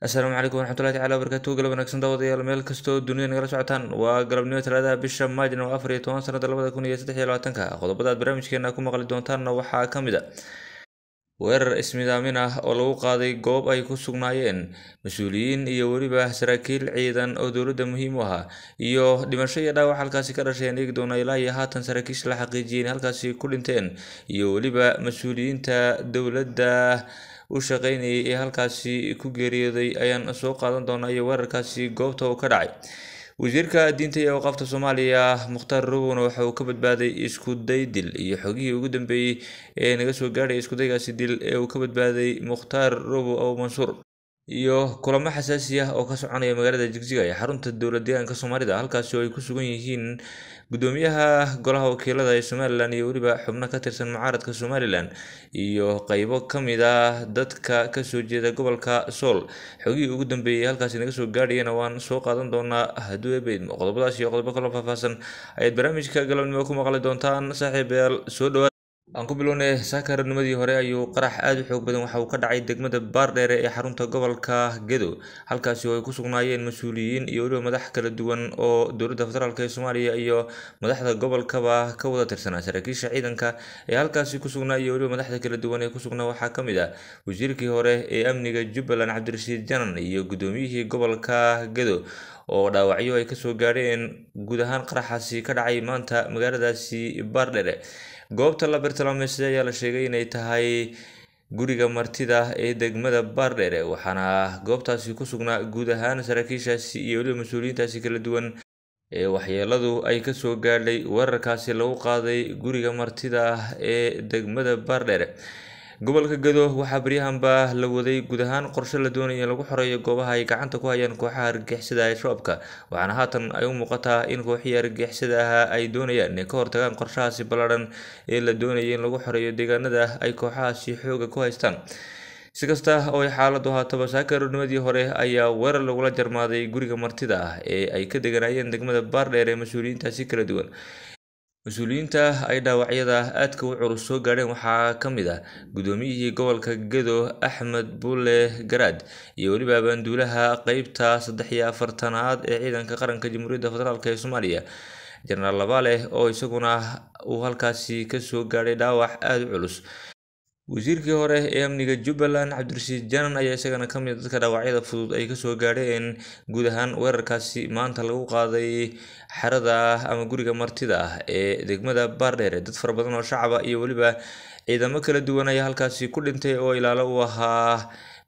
asalaamu calaykum waraxmatullahi tacala wabarkaatu galab wanaagsan daawadayaal meel kastoo dunida nagala socotaan waa galabnimo talaadaha bisha maajna oo afar iyo toban sanada labada kun iyo saddex iyo labaatanka qodobadaad aad barnaamijkeena ku maqli doontaanna waxaa ka mid a ah. weerar ismidaamin ah oo lagu qaaday goob ay ku sugnaayeen mas-uuliyiin iyo weliba saraakiil ciidan oo dowladda muhiim u ahaa iyo dhimasho iyo dhaawac halkaasi ka dhasheen eegi doona ilaa iyo haatan saraakiisha la xaqiijiyeen halkaasi ku dhinteen iyo weliba mas-uuliyiinta dowladda u shaqeynayay ee halkaasi ku geeriyooday ayaan soo qaadan doonaa iyo weerarkaasi goobta uu ka dhacay wasiirka diinta iyo awqaafta soomaaliya mukhtaar rowan waxa uu ka badbaaday iskuday dil iyo xogihii ugu dambeeyey ee naga soo gaadhay iskudaygaasi dil ee uu ka badbaaday mukhtaar rowo abu mansuur iyo kulamo xasaasi ah oo ka soconaya magaalada jigjiga ee xarunta dowlad deegaanka soomaalida halkaasi oo ay ku sugan yihiin gudoomiyaha golaha wakiilada ee somalilan iyo weliba xubno ka tirsan mucaaradka somalilan iyo qeybo kamid ah dadka kasoo jeeda gobolka sool xogihii ugu dambeeyey halkaasi naga soo gaadhayana waan soo qaadan doonaa hadduu ebeydmo qodobadaas iyo qodobo kaloo faahfaahsan ayaad barnaamijka galabnimo ku maqli doontaan saaxiibayaal soo dhawaa aan ku bilownay saakarannimadii hore ayuu qarax aada u xoog badan waxa uu ka dhacay degmada baardheere ee xarunta gobolka gedo halkaasi oo ay ku sugnaayeen mas-uuliyiin iyo weliba madax kala duwan oo dowladda federaalk ee soomaaliya iyo madaxda gobolkaba ka wada tirsanaa saraakiisha ciidanka ee halkaasi ku sugnaa iyo weliba madaxda kala duwan ee ku sugnaa waxaa ka mid ah wasiirkii hore ee amniga jubbaland cabdirashiid janan iyo guddoomiyihii gobolka gedo oo dhaawacyo ay kasoo gaadheen guud ahaan qaraxaasi ka dhacay maanta magaaladaasi baardheere goobta la bartilmaamay ayaa la sheegay inay tahay guriga martida ah ee degmada baardheere waxaana goobtaasi ku sugnaa guud ahaan saraakiishaasi iyo weliba mas-uuliyiintaasi kala duwan ee waxyeeladu ay kasoo gaadhay weerarkaasi lagu qaaday guriga martida ah ee degmada baardheere gobolka gado waxaa baryahanbaa la waday guud ahaan qorshe la doonaya in lagu xoreeyo goobaha ay gacanta ku hayaan kooxaha argagixisada ee shabaabka waxaana haatan ay u muuqataa in kooxihii argagixisada ahaa ay doonayaan inay ka hortagaan qorshahaasi ballaadhan ee la doonaya in lagu xoreeyo deegaanada ay kooxahaasi xooga ku haystaan si kasta oo ay xaaladu haataba saakaroonimadii hore ayaa weerar lagula jarmaaday guriga martida ah ee ay ka deganaayeen degmada baardheer ee mas-uuliyiintaasi kala duwan mas-uuliyiinta ay dhaawacyada aadka u culus soo gaadheen waxaa ka mid ah guddoomiyihii gobolka gedo axmed bulle garaad iyo weliba banduulaha qeybta saddex iyo afartanaad ee ciidanka qaranka jamhuuriyadda federaalk ee soomaaliya jenaraal labaaleh oo isaguna uu halkaasi kasoo gaadhay dhaawac aada u culus wasiirkii hore ee amniga jubbaland cabdirashiid janan ayaa isagana ka mid ah dadka dhaawacyada fudud ay kasoo gaadheen guud ahaan weerarkaasi maanta lagu qaaday xerada ama guriga martida ah ee degmada baardheere dad fara badan oo shacaba iyo weliba ciidamo kala duwan ayaa halkaasi ku dhintay oo ilaalo u ahaa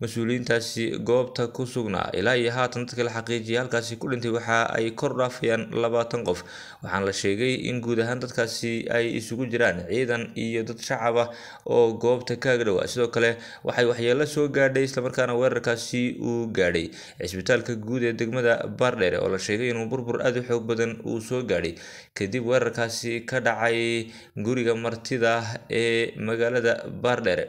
mas-uuliyiintaasi goobta ku sugnaa ilaa iyo haatan dadka la xaqiijiyay halkaasi ku dhintay waxa ay kor dhaafayaan labaatan qof waxaana la sheegay in guud ahaan dadkaasi ay isugu jiraan ciidan iyo dad shacaba oo goobta kaaga dhowaa sidoo kale waxay waxyeelo soo gaadhay islamarkaana weerarkaasi uu gaadhay cisbitaalka guud ee degmada baardheere oo la sheegay inuu burbur aad u xoog badan uu soo gaadhay kadib weerarkaasi ka dhacay guriga martida ah ee magaalada baardheere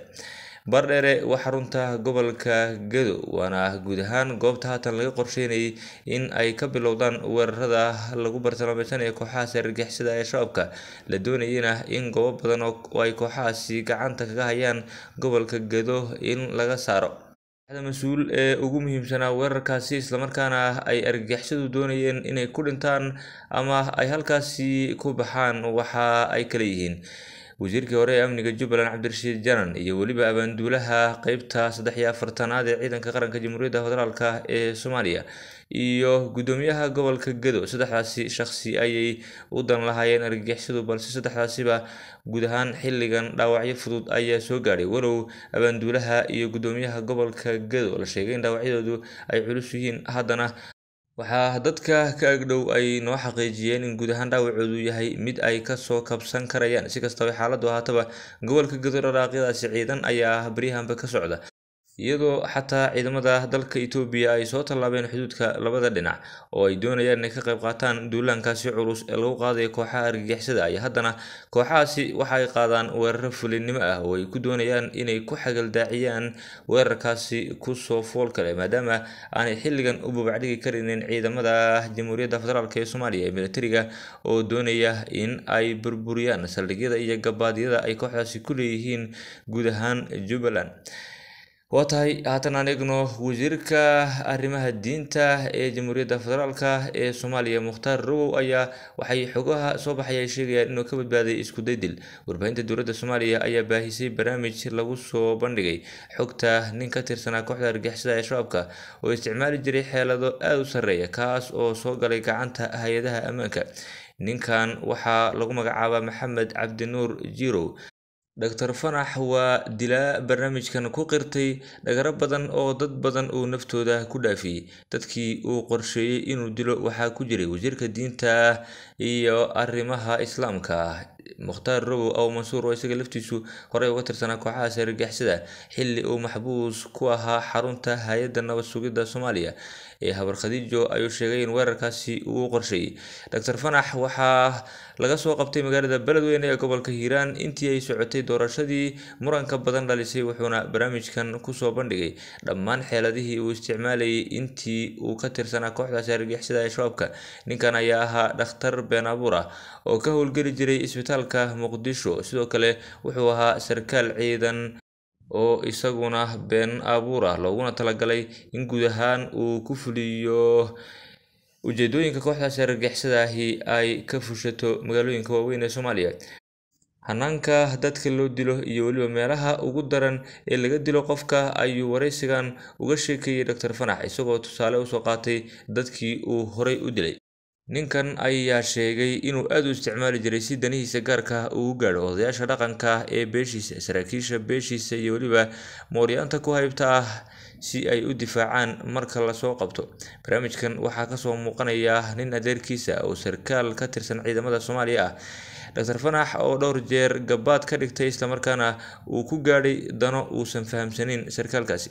baardheere waa xarunta gobolka gedo waana guud ahaan goobta haatan laga qorsheynayay in ay ka bilowdaan weerarada lagu bartilmaameedsanaya kooxaha sarargixisada ee shabaabka la doonayana in goobo badan oo ay kooxahaasi gacanta kaga hayaan gobolka gedo in laga saaro mas-uul ee ugu muhiimsanaa weerarkaasi islamarkaana ay argagixisadu doonayeen inay ku dhintaan ama ay halkaasi ku baxaan waxa ay yihiin wasiirkii hore ee amniga jubbaland cabdirashiid janan iyo weliba abaanduulaha qeybta saddex iyo afartanaad ee ciidanka qaranka jamhuuriyadda federaalka ee soomaaliya iyo guddoomiyaha gobolka gedo saddexdaasi shaqsi ayay u dan lahaayeen argagixisadu balse saddexdaasiba guud ahaan xilligan dhaawacyo fudud ayaa soo gaadhay warow abaanduulaha iyo guddoomiyaha gobolka gedo la sheegay in dhaawacyadoodu ay culus yihiin haddana waxaa dadka ka agdhow ay noo xaqiijiyeen in guud ahaan dhaawacoodu yahay mid ay kasoo kabsan karayaan si kastaba xaaladdu ahaataba gobolka gadoodha dharaaqyadaasi ciidan ayaa ah baryahanba ka socda iyadoo xataa ciidamada dalka etoobiya ay soo tallaabeen xuduudka labada dhinac oo ay doonayaan inay ka qayb qaataan duulaankaasi culus ee lagu qaadaya kooxaha argagixisada ay haddana kooxahaasi waxa qaadaan weeraro fulinnimo ah oo ay ku doonayaan inay ku xagaldaaciyaan weerarkaasi ku soo foolka leh maadaama aanay xilligan u bubacdhigi karinin ciidamada jamhuuriyadda federaalk ee soomaaliya ee milatariga oo doonaya in ay burburiyaan saldhigyada iyo gabaadyada ay kooxdaasi ku leeyihiin guud ahaan jubbaland waa tahay haatan aan eegno wasiirka arrimaha diinta ee jamhuuriyadda federaalka ee soomaaliya mukhtaar rogow ayaa waxay xogaha soo baxay sheegayaan inuu ka badbaaday isku daydil warbaahinta dowladda soomaaliya ayaa baahisay barnaamij lagu soo bandhigay xogta nin ka tirsanaa kooxda argixisada al-shabaabka oo isticmaali jiray xeelado aada u sarreeya kaas oo soo galay gacanta hay-adaha ammaanka ninkan waxaa lagu magacaabaa maxamed cabdinuur jirow Dr. Fanax waa dilaa barnaamijkan ku qirtay dhagaro badan oo dad badan uu naftooda ku dhaafiyey dadkii uu qorsheeyey inuu dilo waxaa ku jiray wasiirka diinta iyo arrimaha islaamka ah mukhtaar robow aw mansuur oo isaga laftiisu horey uga tirsanaa kooxaha sariirgixisada xilli uu maxbuus ku ahaa xarunta hay-adda nabad sugidda soomaaliya ee habar khadiijo ayuu sheegay in weerarkaasi uu qorsheeyey doctor fanax waxaa laga soo qabtay magaalada beledweyne ee gobolka hiiraan intii ay socotay doorashadii muranka badan dhalisay wuxuuna barnaamijkan kusoo bandhigay dhammaan xeeladihii uu isticmaalayay intii uu ka tirsanaa kooxda sariirgixisada ee shabaabka ninkan ayaa ahaa dhakhtar been abuur ah oo ka howlgeli jiray isbitaal isbitaalka muqdisho sidoo kale wuxuu ahaa sarkaal ciidan oo isaguna been abuur ah looguna talagalay in guud ahaan uu ku fuliyo ujeedooyinka kooxdaas argixisadaahi ay ka fushato magaalooyinka waaweyn ee soomaaliya hanaanka dadka loo dilo iyo weliba meelaha ugu daran ee laga dilo qofka ayuu waraysigan uga sheekeeyey doctor fanax isagoo tusaale usoo qaatay dadkii uu horay u dilay Ninkan ayaa sheegay inuu aad u isticmaali jiray si danihiisa gaarka ah ugu gaadho odayaasha dhaqanka ee beeshiisa, saraakiisha beeshiisa iyo weliba mooryaanta ku haybta ah si ay u difaacaan marka lasoo qabto. Barnaamijkan waxaa kasoo muuqanaya nin adeerkiisa ah oo sarkaal ka tirsan ciidamada Soomaaliya ah, Dr. Fanax oo dhowr jeer gabaad ka dhigtay islamarkaana uu ku gaadhay dano uusan fahamsanin sarkaalkaasi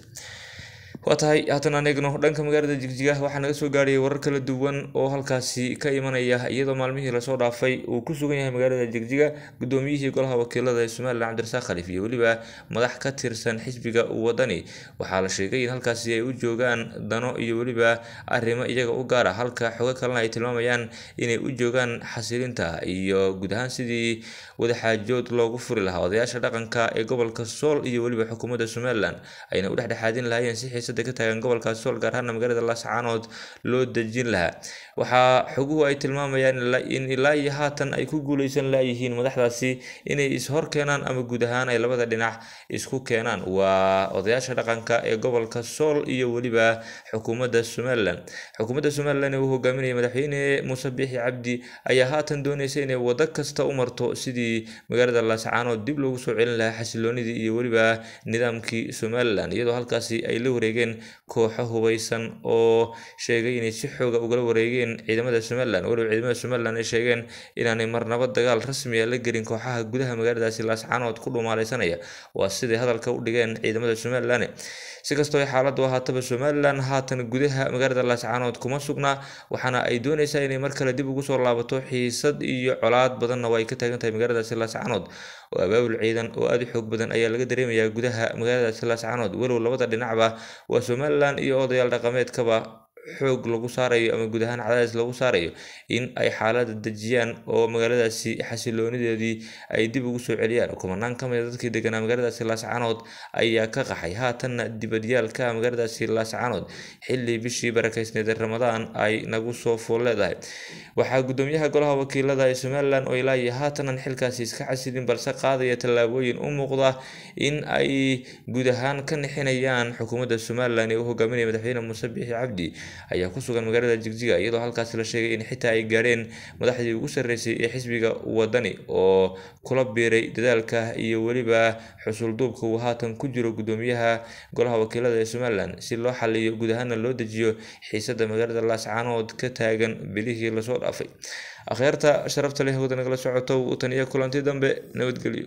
waa tahay haatan aan eegno dhanka magaalada jigjiga waxaa naga soo gaarayay warar kala duwan oo halkaasi ka imanaya iyadoo maalmihii lasoo dhaafay uu ku sugan yahay magaalada jigjiga guddoomiyihii golaha wakiilada ee somalilan cabdirasaaq khaliif iyo weliba madax ka tirsan xisbiga wadani waxaa la sheegay in halkaasi ay u joogaan dano iyo weliba arrimo iyaga u gaar halka xoga kalena ay tilmaamayaan inay u joogaan xasilinta iyo guud ahaan sidii wadaxaajood loogu furi lahaa odayaasha dhaqanka ee gobolka sool iyo weliba xukuumadda somalilan ayna u dhexdhexaadin lahaayeen si xiisa siyaasadda ka taagan gobolkaas sool gaar ahaana magaalada laascaanood loo dejin lahaa waxaa xoguhu ay tilmaamayaan in ilaa iyo haatan ay ku guuleysan laayihiin madaxdaasi inay is-horkeenaan ama guud ahaan ay labada dhinac isku keenaan waa odayaasha dhaqanka ee gobolka sool iyo weliba xukuumadda somalilan xukuumadda somalilan ee uu hogaaminaya madaxweyne muuse biixi cabdi ayaa haatan doonaysa inay wado kasta u marto sidii magaalada laascaanood dib loogu soo celin lahaa xasiloonidii iyo weliba nidaamkii somalilan iyadoo halkaasi ay la wareegeen wareegeen kooxo hubeysan oo sheegay inay si xooga ugala wareegeen ciidamada somalilan weliba ciidamada somalilan ay sheegeen inaanay marnabo dagaal rasmiya ah la gelin kooxaha gudaha magaaladaasi laascaanood ku dhumaalaysanaya waa siday hadalka u dhigeen ciidamada somalilan si kastoo xaaladdu ahaataba somalilan haatan gudaha magaalada laascanood kuma sugnaa waxaana ay dooneysaa inay mar kale dib ugu soo laabato xiisad iyo colaad badanna waa ay ka taagan tahay magaaladaasi laascaanood oo abaabul ciidan oo aada u xoog badan ayaa laga dareemayaa gudaha magaaladaasi laascaanood walow labada dhinacba waa somalilan iyo odayaal dhaqameedkaba xoog lagu saarayo ama guud ahaan cadaadis lagu saarayo in ay xaalada dejiyaan oo magaaladaasi xasiloonideedii ay dib ugu soo celiyaan kumanaan ka mida dadkii deganaa magaaladaasi laascanood ayaa ka qaxay haatanna dibadyaalka magaaladaasi laascanood xilli bishii barakeysneed ee ramadaan ay nagu soo fool leedahay waxaa gudoomiyaha golaha wakiilada ee somalilan oo ilaa haatanan xilkaasi iska casidin balse qaadaya tallaabooyin u muuqda in ay guud ahaan ka nixinayaan xukuumadda somalilan ee u hogaaminaya madaxweyne muuse biixi cabdi ayaa ku sugan magaalada jigjiga iyadoo halkaasi la sheegay in xitaa ay gaareen madaxdii ugu sarreysay ee xisbiga wadani oo kula biiray dadaalka iyo weliba xusulduubka uu haatan ku jiro gudoomiyaha golaha wakiilada ee somalilan si loo xaliyo guud ahaanna loo dejiyo xiisada magaalada laascaanood ka taagan bilihii lasoo dhaafay akhyaarta sharafta leh wadan nagala socoto tan iyo kulanti dambe nabadgelyo